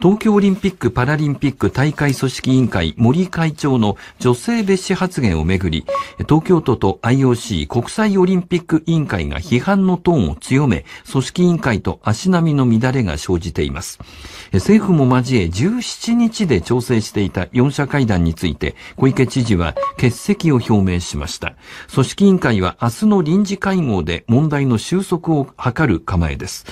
東京オリンピック・パラリンピック大会組織委員会森会長の女性蔑視発言をめぐり、東京都と IOC 国際オリンピック委員会が批判のトーンを強め、組織委員会と足並みの乱れが生じています。政府も交え17日で調整していた4者会談について、小池知事は欠席を表明しました。組織委員会は明日の臨時会合で問題の収束を図る構えです。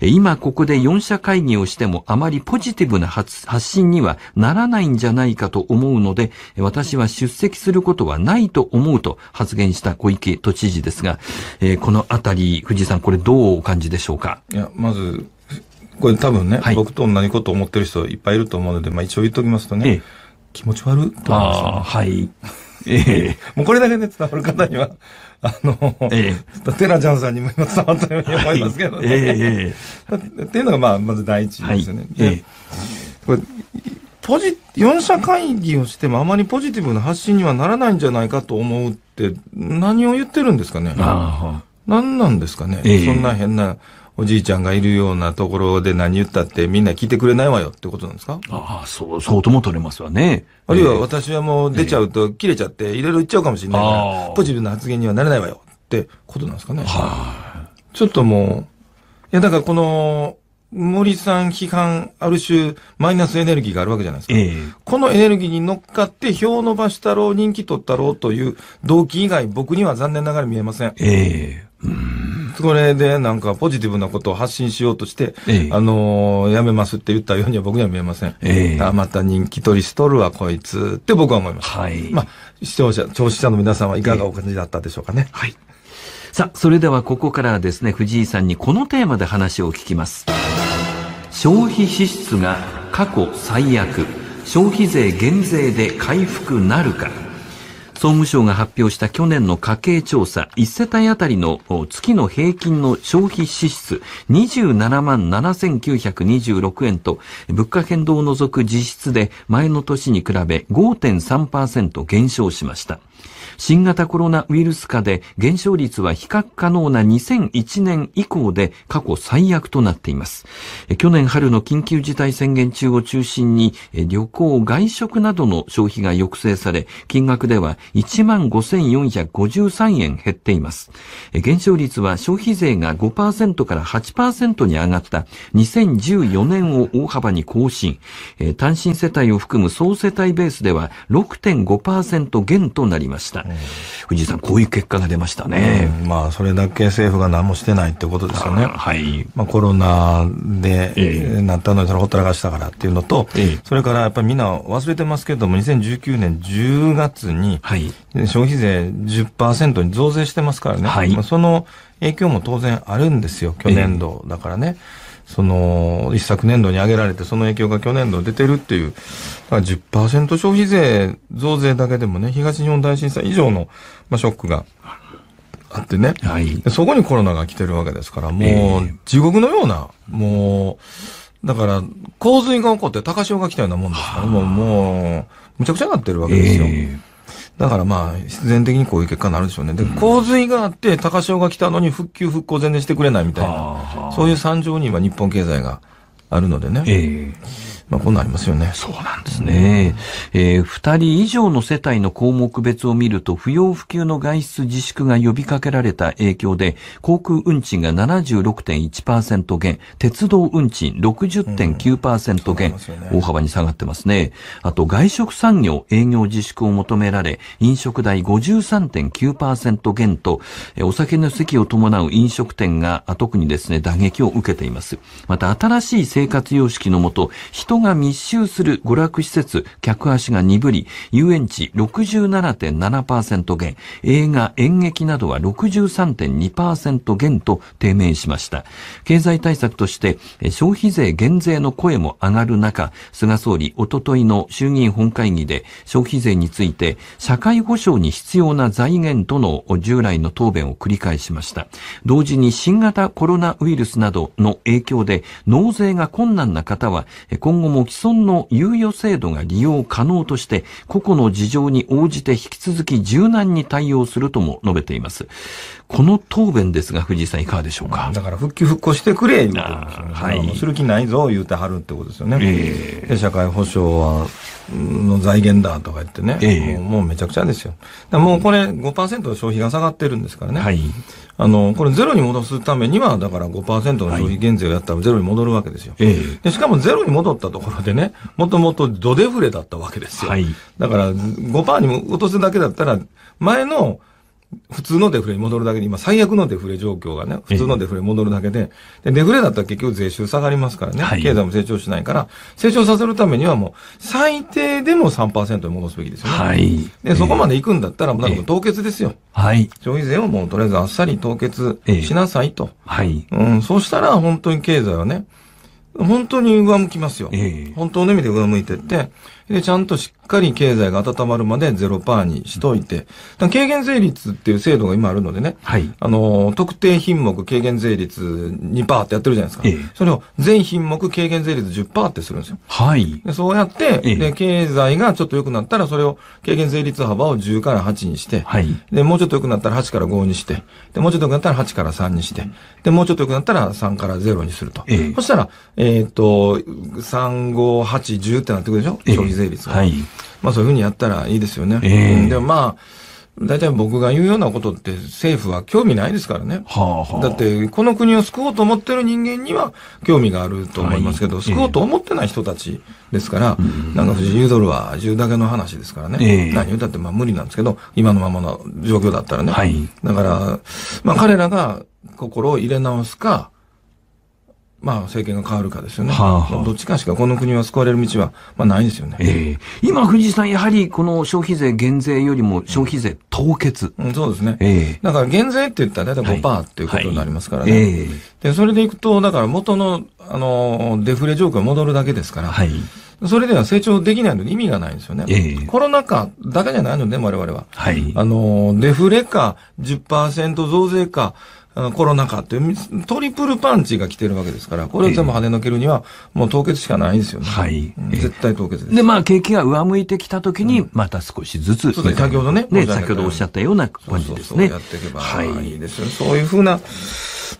今ここで4者会議をしてもあまりポジジティブな発発信にはならないんじゃないかと思うので、私は出席することはないと思うと発言した小池都知事ですが、えー、このあたり、藤井さん、これどうお感じでしょうかいや、まず、これ多分ね、はい、僕と同じことを思ってる人いっぱいいると思うので、まあ一応言っておきますとね、ええ、気持ち悪いと思います、ね、はい。ええ。もうこれだけで伝わる方には、あの、ええ、テラちゃんさんにも今伝わったように思いますけどね。はい、ええ。っていうのが、まあ、まず第一ですよね。はい、ええ。これポジ、4社会議をしてもあまりポジティブな発信にはならないんじゃないかと思うって、何を言ってるんですかね。ああ。何なんですかね。ええ、そんな変なおじいちゃんがいるようなところで何言ったってみんな聞いてくれないわよってことなんですかああ、そう、そうとも取れますわね。あるいは私はもう出ちゃうと切れちゃっていろいろ言っちゃうかもしれないから、ポジティブな発言にはなれないわよってことなんですかね。はい。ちょっともう、いやだからこの、森さん批判、ある種、マイナスエネルギーがあるわけじゃないですか。ええ、このエネルギーに乗っかって、票を伸ばしたろう、人気取ったろうという動機以外、僕には残念ながら見えません。ええそれでなんかポジティブなことを発信しようとして、えあのー、やめますって言ったようには僕には見えません。えあまた人気取りしとるわ、こいつって僕は思います。はい。まあ、視聴者、聴取者の皆さんはいかがお感じだったでしょうかね。え、はい。さあ、それではここからはですね、藤井さんにこのテーマで話を聞きます。消費支出が過去最悪、消費税減税で回復なるか。総務省が発表した去年の家計調査、1世帯あたりの月の平均の消費支出27万7926円と、物価変動を除く実質で前の年に比べ5.3%減少しました。新型コロナウイルス下で減少率は比較可能な2001年以降で過去最悪となっています。去年春の緊急事態宣言中を中心に旅行、外食などの消費が抑制され、金額では15,453円減っています。減少率は消費税が5%から8%に上がった2014年を大幅に更新。単身世帯を含む総世帯ベースでは6.5%減となりました。藤井さん、こういう結果が出ましたね。うん、まあ、それだけ政府が何もしてないってことですよね。はい。まあ、コロナで、ええ、なったのに、それほったらかしたからっていうのと、ええ、それからやっぱりみんな忘れてますけれども、2019年10月に、はい、消費税10%に増税してますからね。はい。まあ、その影響も当然あるんですよ、去年度だからね。えその、一昨年度に上げられて、その影響が去年度出てるっていう、だから10%消費税増税だけでもね、東日本大震災以上の、まあ、ショックがあってね、はい、そこにコロナが来てるわけですから、もう、地獄のような、もう、だから、洪水が起こって高潮が来たようなもんですから、もう、もう、むちゃくちゃになってるわけですよ。えーだからまあ、必然的にこういう結果になるでしょうね。で、洪水があって高潮が来たのに復旧復興全然してくれないみたいな、そういう惨状に今日本経済があるのでね。えーまあ、こんなありますよね。そうなんですね。えー、人以上の世帯の項目別を見ると、不要不急の外出自粛が呼びかけられた影響で、航空運賃が76.1%減、鉄道運賃60.9%減、うん、大幅に下がってますね。あと、外食産業営業自粛を求められ、飲食代53.9%減と、お酒の席を伴う飲食店が特にですね、打撃を受けています。また、新しい生活様式のもと、人が密集する娯楽施設、客足が鈍り、遊園地67.7%減、映画、演劇などは63.2%減と低迷しました。経済対策として、消費税減税の声も上がる中、菅総理、おとといの衆議院本会議で消費税について、社会保障に必要な財源との従来の答弁を繰り返しました。同時に新型コロナウイルスなどの影響で、納税が困難な方は、今後後も既存の猶予制度が利用可能として、個々の事情に応じて引き続き柔軟に対応するとも述べています。この答弁ですが、藤井さんいかがでしょうか。だから復旧復興してくれ、ね。はい。する気ないぞ、言うてはるってことですよね。えー、社会保障は、の財源だとか言ってね。えー、もうめちゃくちゃですよ。もうこれ5%消費が下がってるんですからね。はい。あの、これゼロに戻すためには、だから5%の消費減税をやったらゼロに戻るわけですよ。はい、でしかもゼロに戻ったところでね、もともとドデフレだったわけですよ。はい、だから5%に落とすだけだったら、前の普通のデフレに戻るだけで、今最悪のデフレ状況がね、普通のデフレに戻るだけで、でデフレだったら結局税収下がりますからね、はい、経済も成長しないから、成長させるためにはもう最低でも3%に戻すべきですよね。はい。で、そこまで行くんだったら、もうなんか凍結ですよ。はい。消費税をもうとりあえずあっさり凍結しなさいと。はい。うん、そうしたら本当に経済はね、本当に上向きますよ。本当の意味で上向いてって、で、ちゃんとしっかり経済が温まるまで0%にしといて、軽減税率っていう制度が今あるのでね、はい、あの、特定品目軽減税率2%ってやってるじゃないですか。ええ、それを全品目軽減税率10%ってするんですよ。はい。でそうやって、ええ、で、経済がちょっと良くなったら、それを軽減税率幅を10から8にして、はい、で、もうちょっと良くなったら8から5にして、で、もうちょっと良くなったら8から3にして、で、もうちょっと良くなったら3から0にすると。ええ、そしたら、えっ、ー、と、3、5、8、10ってなってくるでしょ、ええ、消費税率が。はい、まあそういうふうにやったらいいですよね。えー、でもまあ、大体僕が言うようなことって政府は興味ないですからね。はあはあ、だって、この国を救おうと思ってる人間には興味があると思いますけど、はい、救おうと思ってない人たちですから、えー、なんか藤井ドルは1だけの話ですからね。えー、何言うたってまあ無理なんですけど、今のままの状況だったらね。はい、だから、まあ彼らが心を入れ直すか、まあ、政権が変わるかですよね、はあはあ、どっちかしかこの国は救われる道は、まあ、ないですよね、ええ、今、藤井さん、やはりこの消費税減税よりも消費税凍結、うん、そうですね、え、だから減税って言ったらだいたい5%っていうことになりますからね、はいはい、でそれでいくと、だから元のあのデフレ状況が戻るだけですから。はいそれでは成長できないので意味がないんですよね。えー、コロナ禍だけじゃないので、ね、我々は。はい。あの、デフレか、10%増税か、あのコロナ禍っていうトリプルパンチが来てるわけですから、これを全部跳ねのけるには、もう凍結しかないんですよね。はい。絶対凍結です。で、まあ、景気が上向いてきたときに、また少しずつ、先ほどね。ね、先ほどおっしゃったような感じですね。そうやっていけば、はい、いいですよ、ね。そういうふうな、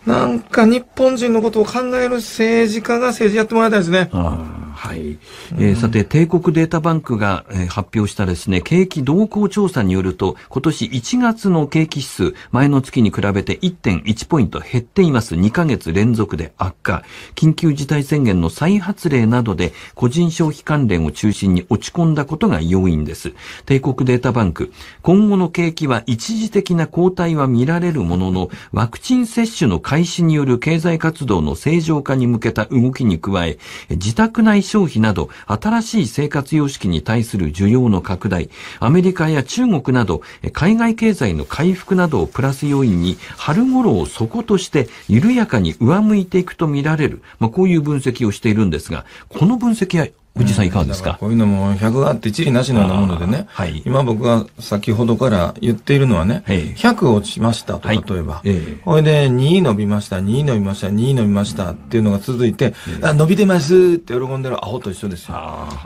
なんか日本人のことを考える政治家が政治やってもらいたいですね。あはい。えー、さて、帝国データバンクが、えー、発表したですね、景気動向調査によると、今年1月の景気指数、前の月に比べて1.1ポイント減っています。2ヶ月連続で悪化。緊急事態宣言の再発令などで、個人消費関連を中心に落ち込んだことが要因です。帝国データバンク、今後の景気は一時的な後退は見られるものの、ワクチン接種の開始による経済活動の正常化に向けた動きに加え、自宅内消費など、新しい生活様式に対する需要の拡大、アメリカや中国など、海外経済の回復などをプラス要因に、春頃を底として緩やかに上向いていくとみられる、まあ、こういう分析をしているんですが、この分析は藤井さんいかがですかうん、こういうのも100があって地理なしのようなものでね、はい、今僕が先ほどから言っているのはね、100落ちましたと、例えば。はい、これで2伸びました、2伸びました、2伸びましたっていうのが続いて、あ伸びてますって喜んでるアホと一緒ですよ。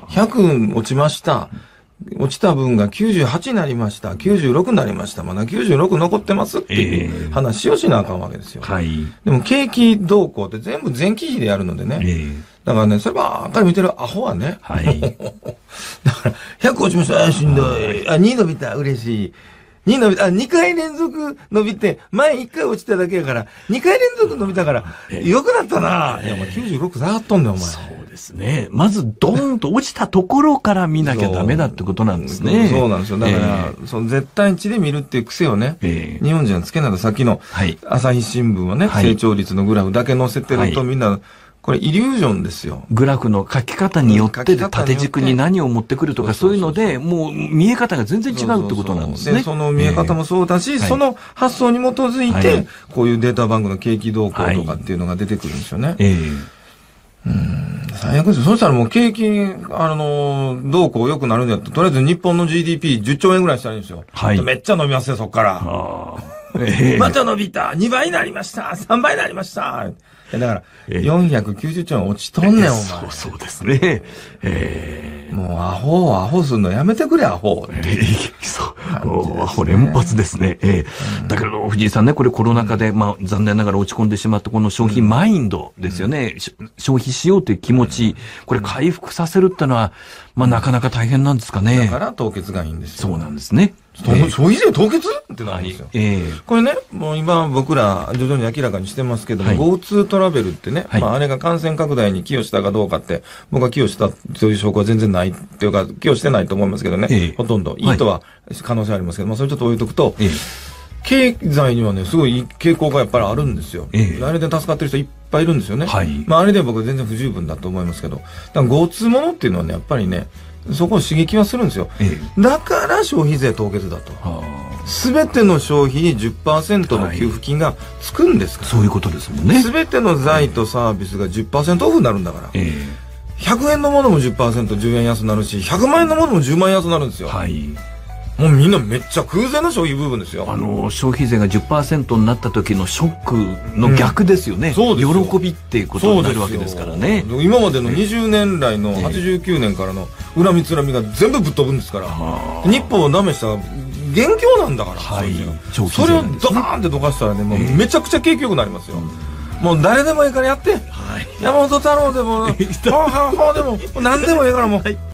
100落ちました。落ちた分が98になりました、96になりました、まだ96残ってますっていう話をしなあかんわけですよ。えー、はい。でも景気動向って全部前期比でやるのでね。えー、だからね、そればっかり見てるアホはね。はい。だから、100落ちました、しんどい。あ、2伸びた、嬉しい。2伸びた、あ、2回連続伸びて、前1回落ちただけやから、2回連続伸びたから、良くなったな。いや、お前96下がっとんねん、お前。ですね。まずドーンと落ちたところから見なきゃダメだってことなんですね。そうなんですよ。だから、えー、その絶対値で見るっていう癖をね、えー、日本人はつけないと、さっきの朝日新聞はね、はい、成長率のグラフだけ載せてるとみんな、これイリュージョンですよ。グラフの書き方によって縦軸に何を持ってくるとかそういうので、もう見え方が全然違うってことなんですね。そうそうそうその見え方もそうだし、えー、その発想に基づいて、こういうデータバンクの景気動向とかっていうのが出てくるんですよね。はい、えー、うん最悪ですよ。そしたらもう景気、あの、どうこう良くなるんだっとりあえず日本の GDP10 兆円ぐらいしたらいいんですよ。はい。めっちゃ伸びますよ、そっから。あえー、また伸びた !2 倍になりました !3 倍になりましただから、490兆円落ちとんねん、お前。そうそうですね。えー、もう、アホ、アホすんのやめてくれ、アホ。えー、そう、ね、アホ連発ですね。えー、うん、だけど、藤井さんね、これコロナ禍で、まあ、残念ながら落ち込んでしまった、この消費マインドですよね、うん、消費しようという気持ち、これ回復させるってのは、まあ、なかなか大変なんですかね。だから、凍結がいいんですよ。そうなんですね。消費税凍結ってないんですよ、えー、これね、もう今、僕ら、徐々に明らかにしてますけども、はい、GoTo トラベルってね、はい、まあ、あれが感染拡大に寄与したかどうかって、僕は寄与したという証拠は全然ないっていうか、寄与してないと思いますけどね、えー、ほとんど、いいとは可能性ありますけど、それちょっと置いとくと、えー経済にはね、すごい傾向がやっぱりあるんですよ。えあれで助かってる人いっぱいいるんですよね。はい。まあ、あれで僕は全然不十分だと思いますけど。g o t 交通ものっていうのはね、やっぱりね、そこを刺激はするんですよ、だから消費税凍結だとすべての消費に10%の給付金がつくんですから、はい、そういうことですもんねすべての財とサービスが10%オフになるんだから、100円のものも 10%10 円安になるし100万円のものも10万円安になるんですよ、はいもうみんなめっちゃ空前の消費部分ですよ。あの、消費税が10%になった時のショックの逆ですよね。うん、そうです喜びっていうことになるわけですからね。今までの20年来の89年からの恨みつらみが全部ぶっ飛ぶんですから日本をなめした元凶なんだから、はい、それをドカーンってどかしたらねもうめちゃくちゃ景気よくなりますよ、もう誰でもいいからやって、はい、山本太郎でも、ほうはうほうでも、何でもいいからもう。はい